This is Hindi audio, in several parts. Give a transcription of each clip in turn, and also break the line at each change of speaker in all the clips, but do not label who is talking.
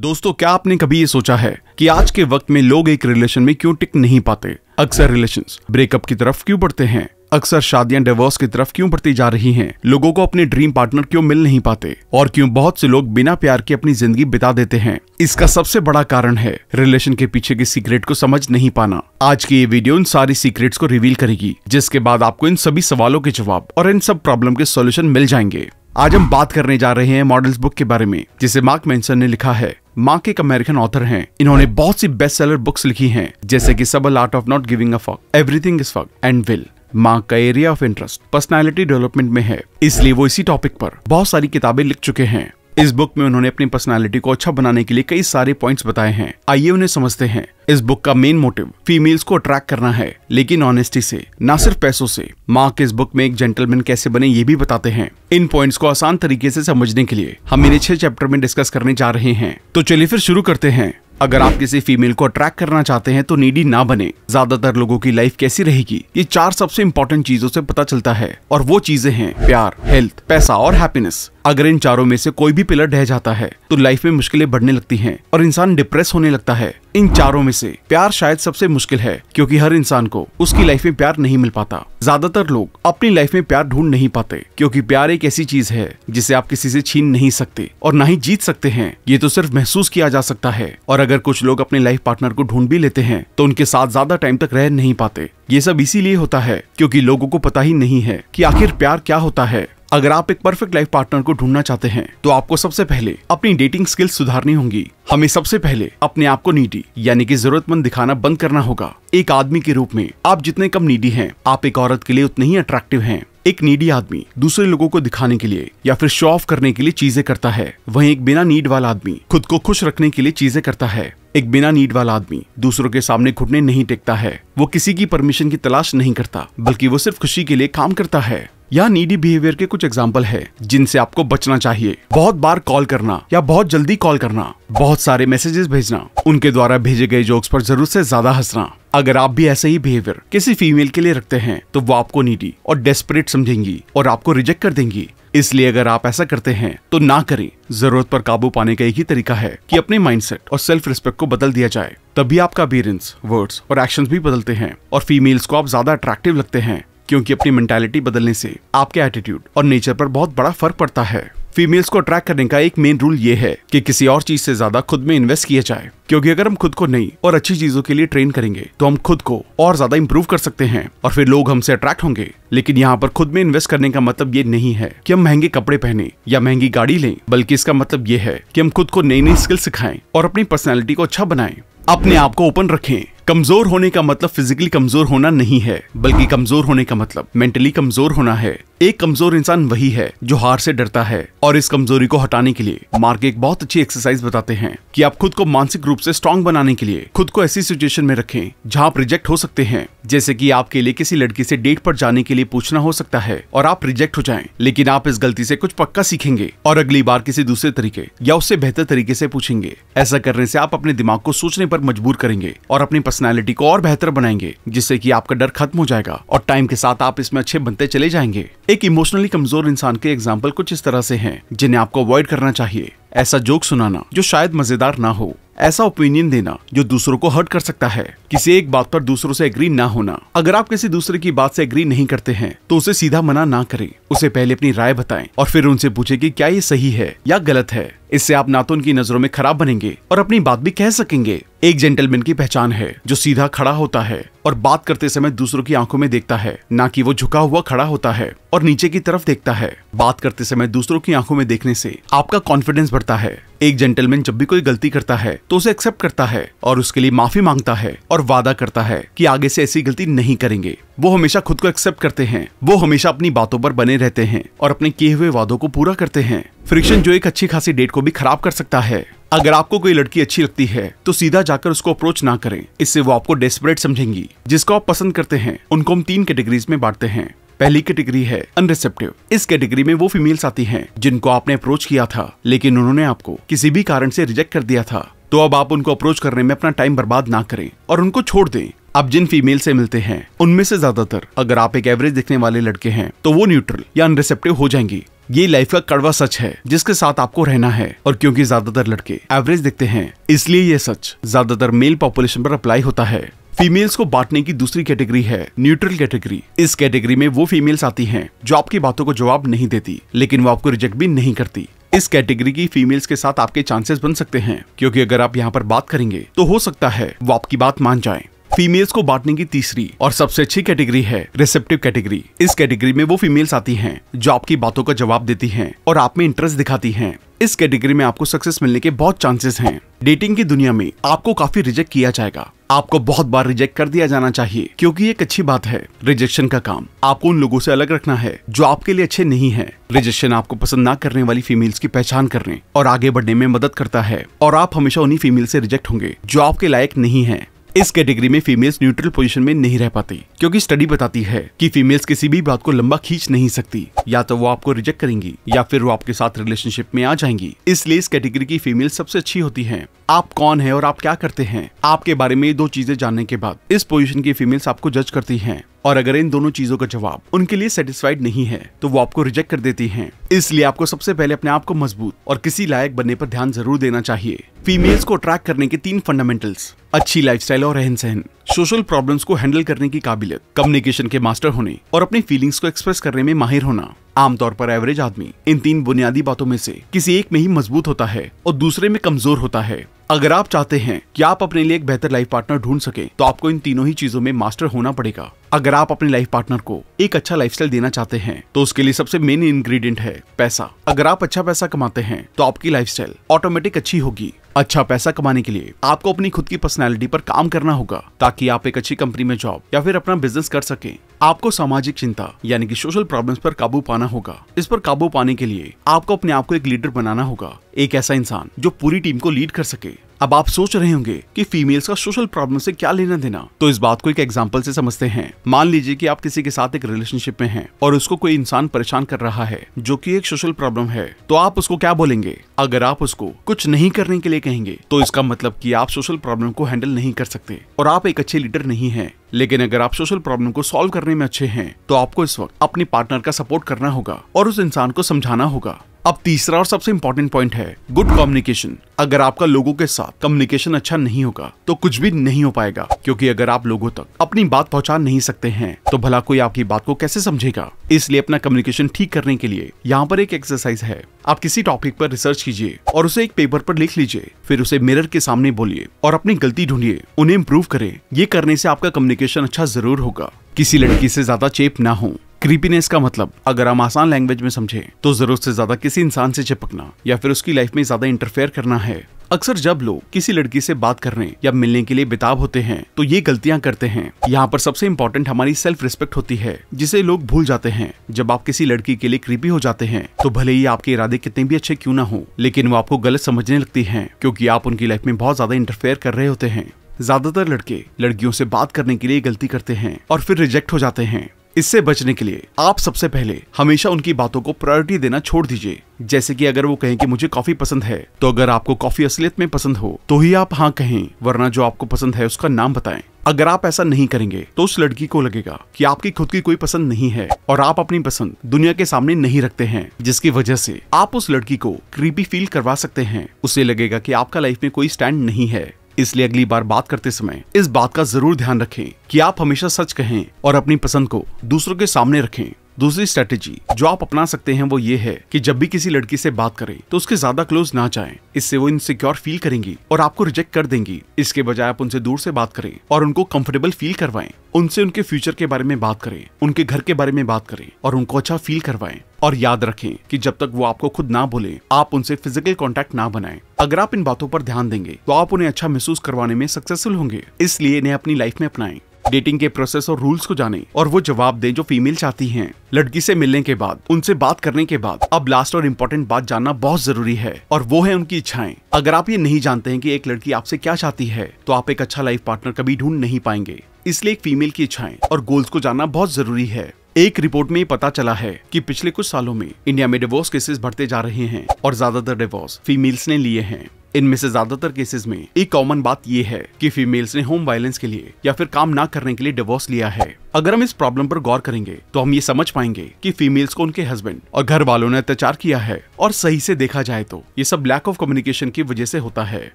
दोस्तों क्या आपने कभी ये सोचा है कि आज के वक्त में लोग एक रिलेशन में क्यों टिक नहीं पाते अक्सर रिलेशन ब्रेकअप की तरफ क्यों बढ़ते हैं अक्सर शादियां डिवोर्स की तरफ क्यों बढ़ती जा रही हैं लोगों को अपने ड्रीम पार्टनर क्यों मिल नहीं पाते और क्यों बहुत से लोग बिना प्यार के अपनी जिंदगी बिता देते हैं इसका सबसे बड़ा कारण है रिलेशन के पीछे के सीक्रेट को समझ नहीं पाना आज की ये वीडियो इन सारी सीक्रेट्स को रिवील करेगी जिसके बाद आपको इन सभी सवालों के जवाब और इन सब प्रॉब्लम के सोल्यूशन मिल जाएंगे आज हम बात करने जा रहे हैं मॉडल्स बुक के बारे में जिसे मार्क मेंसन ने लिखा है मार्क एक अमेरिकन ऑथर हैं इन्होंने बहुत सी बेस्ट सेलर बुक्स लिखी हैं जैसे कि subtle art of not giving a fuck everything is fuck and will Mark का area of interest personality development में है इसलिए वो इसी टॉपिक पर बहुत सारी किताबें लिख चुके हैं इस बुक में उन्होंने अपनी पर्सनालिटी को अच्छा बनाने के लिए कई सारे पॉइंट्स बताए हैं आइए उन्हें समझते हैं इस बुक का मेन मोटिव फीमेल्स को अट्रैक्ट करना है लेकिन ऑनेस्टी से ना सिर्फ पैसों से मार्क इस बुक में एक जेंटलमैन कैसे बने ये भी बताते हैं इन पॉइंट्स को आसान तरीके से समझने के लिए हम इन्हें छह चैप्टर में डिस्कस करने जा रहे हैं तो चलिए फिर शुरू करते हैं अगर आप किसी फीमेल को अट्रैक्ट करना चाहते हैं तो नीडी ना बने ज्यादातर लोगों की लाइफ कैसी रहेगी ये चार सबसे इंपॉर्टेंट चीजों से पता चलता है और वो चीजें हैं प्यार हेल्थ पैसा और हैप्पीनेस अगर इन चारों में से कोई भी पिलर ढह जाता है तो लाइफ में मुश्किलें बढ़ने लगती हैं और इंसान डिप्रेस होने लगता है इन चारों में से प्यार शायद सबसे मुश्किल है क्योंकि हर इंसान को उसकी लाइफ में प्यार नहीं मिल पाता ज्यादातर लोग अपनी लाइफ में प्यार ढूंढ नहीं पाते क्योंकि प्यार एक ऐसी चीज है जिसे आप किसी से छीन नहीं सकते और ना ही जीत सकते हैं ये तो सिर्फ महसूस किया जा सकता है और अगर कुछ लोग अपने लाइफ पार्टनर को ढूंढ भी लेते हैं तो उनके साथ ज्यादा टाइम तक रह नहीं पाते ये सब इसीलिए होता है क्योंकि लोगों को पता ही नहीं है कि आखिर प्यार क्या होता है अगर आप एक परफेक्ट लाइफ पार्टनर को ढूंढना चाहते हैं तो आपको सबसे पहले अपनी डेटिंग स्किल्स सुधारनी होंगी हमें सबसे पहले अपने आप को नीडी यानी कि जरूरतमंद दिखाना बंद करना होगा एक आदमी के रूप में आप जितने कम नीडी हैं आप एक औरत के लिए उतने ही अट्रैक्टिव हैं एक नीडी आदमी दूसरे लोगों को दिखाने के लिए या फिर शो ऑफ करने के लिए चीजें करता है वहीं एक बिना नीड वाला आदमी खुद को खुश रखने के लिए चीजें करता है एक बिना नीड वाला आदमी दूसरों के सामने घुटने नहीं टेकता है वो किसी की परमिशन की तलाश नहीं करता बल्कि वो सिर्फ खुशी के लिए काम करता है या नीडी बिहेवियर के कुछ एग्जाम्पल है जिनसे आपको बचना चाहिए बहुत बार कॉल करना या बहुत जल्दी कॉल करना बहुत सारे मैसेजेस भेजना उनके द्वारा भेजे गए जोक्स पर जरूर से ज्यादा हंसना अगर आप भी ऐसे ही बिहेवियर किसी फीमेल के लिए रखते हैं तो वो आपको नीडी और डेस्परेट समझेंगी और आपको रिजेक्ट कर देंगी इसलिए अगर आप ऐसा करते हैं तो ना करें जरूरत पर काबू पाने का एक ही तरीका है कि अपने माइंडसेट और सेल्फ रिस्पेक्ट को बदल दिया जाए तभी आपका अपीयरेंस वर्ड्स और एक्शंस भी बदलते हैं और फीमेल्स को आप ज्यादा अट्रैक्टिव लगते हैं क्योंकि अपनी मेंटेलिटी बदलने से आपके एटीट्यूड और नेचर पर बहुत बड़ा फर्क पड़ता है फीमेल्स को अट्रैक्ट करने का एक मेन रूल ये है कि किसी और चीज से ज्यादा खुद में इन्वेस्ट किया जाए क्योंकि अगर हम खुद को नहीं और अच्छी चीजों के लिए ट्रेन करेंगे तो हम खुद को और ज्यादा इम्प्रूव कर सकते हैं और फिर लोग हमसे अट्रैक्ट होंगे लेकिन यहाँ पर खुद में इन्वेस्ट करने का मतलब ये नहीं है कि हम महंगे कपड़े पहने या महंगी गाड़ी लें बल्कि इसका मतलब ये है कि हम खुद को नई नई स्किल सिखाएं और अपनी पर्सनैलिटी को अच्छा बनाएं अपने आप को ओपन रखें कमजोर होने का मतलब फिजिकली कमजोर होना नहीं है बल्कि कमजोर होने का मतलब मेंटली कमजोर होना है एक कमजोर इंसान वही है जो हार से डरता है और इस कमजोरी को हटाने के लिए मार्ग एक बहुत अच्छी एक्सरसाइज बताते हैं कि आप खुद को मानसिक रूप से स्ट्रांग बनाने के लिए खुद को ऐसी सिचुएशन में रखें जहां आप रिजेक्ट हो सकते हैं जैसे कि आपके लिए किसी लड़की से डेट पर जाने के लिए पूछना हो सकता है और आप रिजेक्ट हो जाए लेकिन आप इस गलती से कुछ पक्का सीखेंगे और अगली बार किसी दूसरे तरीके या उससे बेहतर तरीके से पूछेंगे ऐसा करने से आप अपने दिमाग को सोचने पर मजबूर करेंगे और अपनी पर्सनैलिटी को और बेहतर बनाएंगे जिससे की आपका डर खत्म हो जाएगा और टाइम के साथ आप इसमें अच्छे बनते चले जाएंगे एक इमोशनली कमजोर इंसान के एग्जाम्पल कुछ इस तरह से हैं जिन्हें आपको अवॉइड करना चाहिए ऐसा जोक सुनाना जो शायद मजेदार ना हो ऐसा ओपिनियन देना जो दूसरों को हर्ट कर सकता है किसी एक बात पर दूसरों से एग्री ना होना अगर आप किसी दूसरे की बात से एग्री नहीं करते हैं तो उसे सीधा मना ना करें उसे पहले अपनी राय बताएं और फिर उनसे पूछे कि क्या ये सही है या गलत है इससे आप ना तो उनकी नजरों में खराब बनेंगे और अपनी बात भी कह सकेंगे एक जेंटलमैन की पहचान है जो सीधा खड़ा होता है और बात करते समय दूसरों की आंखों में देखता है ना कि वो झुका हुआ खड़ा होता है और नीचे की तरफ देखता है बात करते समय दूसरों की आंखों में देखने से आपका कॉन्फिडेंस बढ़ता है एक जेंटलमैन जब भी कोई गलती करता है तो उसे एक्सेप्ट करता है और उसके लिए माफी मांगता है और वादा करता है कि आगे से ऐसी गलती नहीं करेंगे वो हमेशा खुद को एक्सेप्ट करते हैं वो हमेशा अपनी बातों पर बने रहते हैं और अपने किए हुए वादों को पूरा करते हैं फ्रिक्शन जो एक अच्छी खासी डेट को भी खराब कर सकता है अगर आपको कोई लड़की अच्छी लगती है तो सीधा जाकर उसको अप्रोच ना करें इससे वो आपको डेस्परेट समझेंगी जिसको आप पसंद करते हैं उनको हम तीन कैटेगरीज में बांटते हैं पहली कैटेगरी है अनरिसेप्टिव इस कैटेगरी में वो फीमेल्स आती हैं जिनको आपने अप्रोच किया था लेकिन उन्होंने आपको किसी भी कारण से रिजेक्ट कर दिया था तो अब आप उनको अप्रोच करने में अपना टाइम बर्बाद ना करें और उनको छोड़ दें आप जिन फीमेल से मिलते हैं उनमें से ज्यादातर अगर आप एक एवरेज दिखने वाले लड़के हैं तो वो न्यूट्रल या अनरिसेप्टिव हो जाएंगी ये लाइफ का कड़वा सच है जिसके साथ आपको रहना है और क्योंकि ज्यादातर लड़के एवरेज दिखते हैं इसलिए ये सच ज्यादातर मेल पॉपुलेशन पर अप्लाई होता है फीमेल्स को बांटने की दूसरी कैटेगरी है न्यूट्रल कैटेगरी इस कैटेगरी में वो फीमेल्स आती हैं जो आपकी बातों को जवाब नहीं देती लेकिन वो आपको रिजेक्ट भी नहीं करती इस कैटेगरी की फीमेल्स के साथ आपके चांसेस बन सकते हैं क्योंकि अगर आप यहाँ पर बात करेंगे तो हो सकता है वो आपकी बात मान जाए फीमेल्स को बांटने की तीसरी और सबसे अच्छी कैटेगरी है रिसेप्टिव कैटेगरी इस कैटेगरी में वो फीमेल्स आती हैं जो आपकी बातों का जवाब देती हैं और आप में इंटरेस्ट दिखाती हैं इस कैटेगरी में आपको सक्सेस मिलने के बहुत चांसेस हैं डेटिंग की दुनिया में आपको काफी रिजेक्ट किया जाएगा आपको बहुत बार रिजेक्ट कर दिया जाना चाहिए क्योंकि एक अच्छी बात है रिजेक्शन का काम आपको उन लोगों से अलग रखना है जो आपके लिए अच्छे नहीं है रिजेक्शन आपको पसंद ना करने वाली फीमेल्स की पहचान करने और आगे बढ़ने में मदद करता है और आप हमेशा उन्हीं फीमेल से रिजेक्ट होंगे जो आपके लायक नहीं है इस कैटेगरी में फीमेल्स न्यूट्रल पोजीशन में नहीं रह पाती क्योंकि स्टडी बताती है कि फीमेल्स किसी भी बात को लंबा खींच नहीं सकती या तो वो आपको रिजेक्ट करेंगी या फिर वो आपके साथ रिलेशनशिप में आ जाएंगी इसलिए इस कैटेगरी की फीमेल सबसे अच्छी होती है आप कौन है और आप क्या करते हैं आपके बारे में दो चीजें जानने के बाद इस पोजिशन की फीमेल्स आपको जज करती है और अगर इन दोनों चीजों का जवाब उनके लिए सेटिस्फाइड नहीं है तो वो आपको रिजेक्ट कर देती हैं इसलिए आपको सबसे पहले अपने आप को मजबूत और किसी लायक बनने पर ध्यान जरूर देना चाहिए फीमेल्स को अट्रैक्ट करने के तीन फंडामेंटल्स अच्छी लाइफस्टाइल और रहन सहन सोशल प्रॉब्लम्स को हैंडल करने की काबिलियत कम्युनिकेशन के मास्टर होने और अपनी फीलिंग्स को एक्सप्रेस करने में माहिर होना आमतौर पर एवरेज आदमी इन तीन बुनियादी बातों में से किसी एक में ही मजबूत होता है और दूसरे में कमजोर होता है अगर आप चाहते हैं कि आप अपने लिए एक बेहतर लाइफ पार्टनर ढूंढ सके तो आपको इन तीनों ही चीजों में मास्टर होना पड़ेगा अगर आप अपने लाइफ पार्टनर को एक अच्छा लाइफ देना चाहते हैं तो उसके लिए सबसे मेन इंग्रेडिएंट है पैसा अगर आप अच्छा पैसा कमाते हैं तो आपकी लाइफ ऑटोमेटिक अच्छी होगी अच्छा पैसा कमाने के लिए आपको अपनी खुद की पर्सनैलिटी पर काम करना होगा ताकि आप एक अच्छी कंपनी में जॉब या फिर अपना बिजनेस कर सके आपको सामाजिक चिंता यानी कि सोशल प्रॉब्लम्स पर काबू पाना होगा इस पर काबू पाने के लिए आपको अपने आप को एक लीडर बनाना होगा एक ऐसा इंसान जो पूरी टीम को लीड कर सके अब आप सोच रहे होंगे कि फीमेल्स का सोशल प्रॉब्लम से क्या लेना देना तो इस बात को एक एग्जाम्पल से समझते हैं मान लीजिए कि आप किसी के साथ एक रिलेशनशिप में हैं और उसको कोई इंसान परेशान कर रहा है जो कि एक सोशल प्रॉब्लम है तो आप उसको क्या बोलेंगे अगर आप उसको कुछ नहीं करने के लिए कहेंगे तो इसका मतलब कि आप सोशल प्रॉब्लम को हैंडल नहीं कर सकते और आप एक अच्छे लीडर नहीं है लेकिन अगर आप सोशल प्रॉब्लम को सॉल्व करने में अच्छे हैं तो आपको इस वक्त अपने पार्टनर का सपोर्ट करना होगा और उस इंसान को समझाना होगा अब तीसरा और सबसे इंपॉर्टेंट पॉइंट है गुड कम्युनिकेशन अगर आपका लोगों के साथ कम्युनिकेशन अच्छा नहीं होगा तो कुछ भी नहीं हो पाएगा क्योंकि अगर आप लोगों तक अपनी बात पहुंचा नहीं सकते हैं तो भला कोई आपकी बात को कैसे समझेगा इसलिए अपना कम्युनिकेशन ठीक करने के लिए यहाँ पर एक एक्सरसाइज है आप किसी टॉपिक पर रिसर्च कीजिए और उसे एक पेपर पर लिख लीजिए फिर उसे मिरर के सामने बोलिए और अपनी गलती ढूंढिए उन्हें इम्प्रूव करें ये करने से आपका कम्युनिकेशन अच्छा जरूर होगा किसी लड़की से ज्यादा चेप ना हो क्रीपीनेस का मतलब अगर हम आसान लैंग्वेज में समझे तो जरूरत से ज्यादा किसी इंसान से चिपकना या फिर उसकी लाइफ में ज्यादा इंटरफेयर करना है अक्सर जब लोग किसी लड़की से बात करने या मिलने के लिए बेताब होते हैं तो ये गलतियां करते हैं यहाँ पर सबसे इम्पोर्टेंट हमारी सेल्फ रिस्पेक्ट होती है जिसे लोग भूल जाते हैं जब आप किसी लड़की के लिए कृपी हो जाते हैं तो भले ही आपके इरादे कितने भी अच्छे क्यों ना हो लेकिन वो आपको गलत समझने लगती है क्योंकि आप उनकी लाइफ में बहुत ज्यादा इंटरफेयर कर रहे होते हैं ज्यादातर लड़के लड़कियों से बात करने के लिए गलती करते हैं और फिर रिजेक्ट हो जाते हैं इससे बचने के लिए आप सबसे पहले हमेशा उनकी बातों को प्रायोरिटी देना छोड़ दीजिए जैसे कि अगर वो कहें कि मुझे कॉफी पसंद है तो अगर आपको कॉफी असलियत में पसंद हो तो ही आप हाँ कहें वरना जो आपको पसंद है उसका नाम बताएं अगर आप ऐसा नहीं करेंगे तो उस लड़की को लगेगा कि आपकी खुद की कोई पसंद नहीं है और आप अपनी पसंद दुनिया के सामने नहीं रखते हैं जिसकी वजह से आप उस लड़की को क्रीपी फील करवा सकते हैं उसे लगेगा कि आपका लाइफ में कोई स्टैंड नहीं है इसलिए अगली बार बात करते समय इस बात का जरूर ध्यान रखें कि आप हमेशा सच कहें और अपनी पसंद को दूसरों के सामने रखें दूसरी स्ट्रेटेजी जो आप अपना सकते हैं वो ये है कि जब भी किसी लड़की से बात करें तो उसके ज्यादा क्लोज ना जाएं इससे वो इनसिक्योर फील करेंगी और आपको रिजेक्ट कर देंगी इसके बजाय आप उनसे दूर से बात करें और उनको कंफर्टेबल फील करवाएं उनसे उनके फ्यूचर के बारे में बात करें उनके घर के बारे में बात करें और उनको अच्छा फील करवाएं और याद रखें कि जब तक वो आपको खुद ना बोले आप उनसे फिजिकल कांटेक्ट ना बनाएं अगर आप इन बातों पर ध्यान देंगे तो आप उन्हें अच्छा महसूस करवाने में सक्सेसफुल होंगे इसलिए इन्हें अपनी लाइफ में अपनाएं डेटिंग के प्रोसेस और रूल्स को जाने और वो जवाब दें जो फीमेल चाहती हैं लड़की से मिलने के बाद उनसे बात करने के बाद अब लास्ट और इम्पोर्टेंट बात जानना बहुत जरूरी है और वो है उनकी इच्छाएं अगर आप ये नहीं जानते हैं कि एक लड़की आपसे क्या चाहती है तो आप एक अच्छा लाइफ पार्टनर कभी ढूंढ नहीं पाएंगे इसलिए एक फीमेल की इच्छाएं और गोल्स को जानना बहुत जरूरी है एक रिपोर्ट में पता चला है कि पिछले कुछ सालों में इंडिया में डिवोर्स केसेस बढ़ते जा रहे हैं और ज्यादातर डिवोर्स फीमेल्स ने लिए हैं इनमें से ज्यादातर केसेस में एक कॉमन बात यह है कि फीमेल्स ने होम वायलेंस के लिए या फिर काम ना करने के लिए डिवोर्स लिया है अगर हम इस प्रॉब्लम पर गौर करेंगे तो हम ये समझ पाएंगे कि फीमेल्स को उनके हस्बैंड और घर वालों ने अत्याचार किया है और सही से देखा जाए तो ये सब लैक ऑफ कम्युनिकेशन की वजह से होता है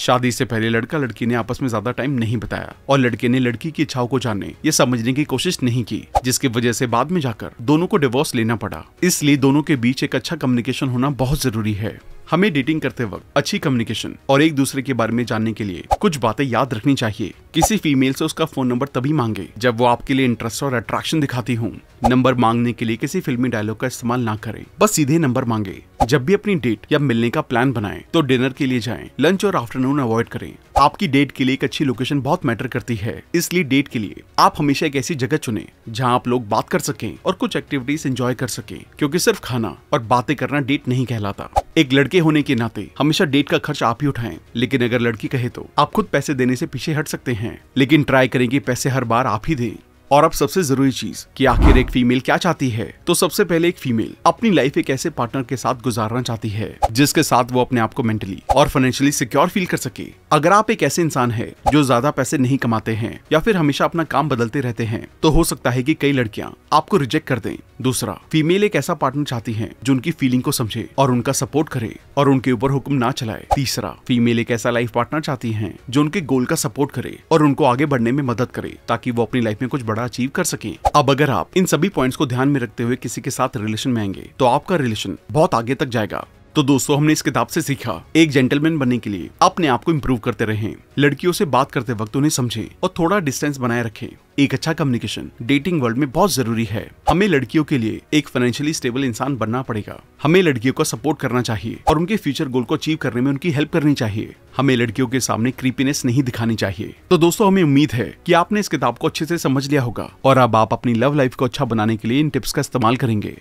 शादी से पहले लड़का लड़की ने आपस में ज्यादा टाइम नहीं बताया और लड़के ने लड़की की इच्छाओं को जानने या समझने की कोशिश नहीं की जिसकी वजह से बाद में जाकर दोनों को डिवोर्स लेना पड़ा इसलिए दोनों के बीच एक अच्छा कम्युनिकेशन होना बहुत जरूरी है हमें डेटिंग करते वक्त अच्छी कम्युनिकेशन और एक दूसरे के बारे में जानने के लिए कुछ बातें याद रखनी चाहिए किसी फीमेल से उसका फोन नंबर तभी मांगे जब वो आपके लिए इंटरेस्ट और अट्रैक्शन दिखाती हूँ नंबर मांगने के लिए किसी फिल्मी डायलॉग का इस्तेमाल ना करें बस सीधे नंबर मांगे जब भी अपनी डेट या मिलने का प्लान बनाएं तो डिनर के लिए जाएं, लंच और आफ्टरनून अवॉइड करें आपकी डेट के लिए एक अच्छी लोकेशन बहुत मैटर करती है इसलिए डेट के लिए आप हमेशा एक ऐसी जगह चुने जहाँ आप लोग बात कर सकें और कुछ एक्टिविटीज एंजॉय कर सकें क्योंकि सिर्फ खाना और बातें करना डेट नहीं कहलाता एक लड़के होने के नाते हमेशा डेट का खर्च आप ही उठाए लेकिन अगर लड़की कहे तो आप खुद पैसे देने से पीछे हट सकते हैं लेकिन ट्राई करेंगे पैसे हर बार आप ही दें और अब सबसे जरूरी चीज कि आखिर एक फीमेल क्या चाहती है तो सबसे पहले एक फीमेल अपनी लाइफ एक ऐसे पार्टनर के साथ गुजारना चाहती है जिसके साथ वो अपने आप को मेंटली और फाइनेंशियली सिक्योर फील कर सके अगर आप एक ऐसे इंसान है जो ज्यादा पैसे नहीं कमाते हैं या फिर हमेशा अपना काम बदलते रहते हैं तो हो सकता है कि कई लड़कियां आपको रिजेक्ट कर दें दूसरा फीमेल एक ऐसा पार्टनर चाहती है जो उनकी फीलिंग को समझे और उनका सपोर्ट करे और उनके ऊपर हुक्म ना चलाए तीसरा फीमेल एक ऐसा लाइफ पार्टनर चाहती है जो उनके गोल का सपोर्ट करे और उनको आगे बढ़ने में मदद करे ताकि वो अपनी लाइफ में कुछ बड़ा अचीव कर सके अब अगर आप इन सभी पॉइंट को ध्यान में रखते हुए किसी के साथ रिलेशन में आएंगे तो आपका रिलेशन बहुत आगे तक जाएगा तो दोस्तों हमने इस किताब से सीखा एक जेंटलमैन बनने के लिए अपने आप को इम्प्रूव करते रहे लड़कियों से बात करते वक्त उन्हें समझे और थोड़ा डिस्टेंस बनाए रखे एक अच्छा कम्युनिकेशन डेटिंग वर्ल्ड में बहुत जरूरी है हमें लड़कियों के लिए एक फाइनेंशियली स्टेबल इंसान बनना पड़ेगा हमें लड़कियों का सपोर्ट करना चाहिए और उनके फ्यूचर गोल को अचीव करने में उनकी हेल्प करनी चाहिए हमें लड़कियों के सामने क्रीपीनेस नहीं दिखानी चाहिए तो दोस्तों हमें उम्मीद है कि आपने इस किताब को अच्छे से समझ लिया होगा और अब आप अपनी लव लाइफ को अच्छा बनाने के लिए इन टिप्स का इस्तेमाल करेंगे